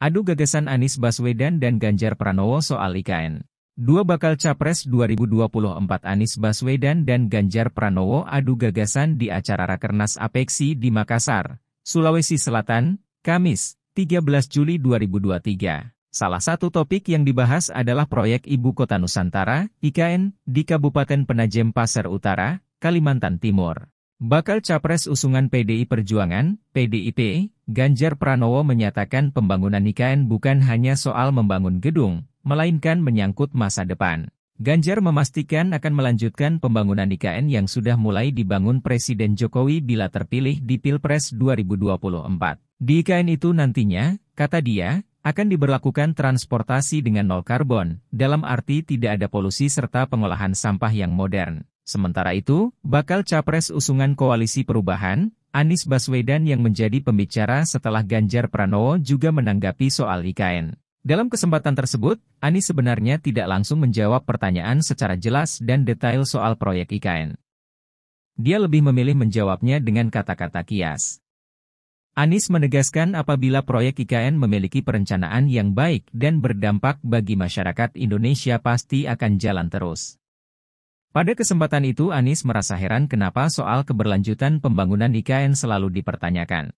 Adu gagasan Anies Baswedan dan Ganjar Pranowo soal IKN. Dua bakal capres 2024 Anies Baswedan dan Ganjar Pranowo adu gagasan di acara Rakernas Apeksi di Makassar, Sulawesi Selatan, Kamis, 13 Juli 2023. Salah satu topik yang dibahas adalah proyek Ibu Kota Nusantara, IKN, di Kabupaten Penajem Pasar Utara, Kalimantan Timur. Bakal capres usungan PDI Perjuangan, PDIP, Ganjar Pranowo menyatakan pembangunan IKN bukan hanya soal membangun gedung, melainkan menyangkut masa depan. Ganjar memastikan akan melanjutkan pembangunan IKN yang sudah mulai dibangun Presiden Jokowi bila terpilih di Pilpres 2024. Di IKN itu nantinya, kata dia, akan diberlakukan transportasi dengan nol karbon, dalam arti tidak ada polusi serta pengolahan sampah yang modern. Sementara itu, bakal capres usungan Koalisi Perubahan, Anies Baswedan yang menjadi pembicara setelah Ganjar Pranowo juga menanggapi soal IKN. Dalam kesempatan tersebut, Anies sebenarnya tidak langsung menjawab pertanyaan secara jelas dan detail soal proyek IKN. Dia lebih memilih menjawabnya dengan kata-kata kias. Anies menegaskan apabila proyek IKN memiliki perencanaan yang baik dan berdampak bagi masyarakat Indonesia pasti akan jalan terus. Pada kesempatan itu Anies merasa heran kenapa soal keberlanjutan pembangunan IKN selalu dipertanyakan.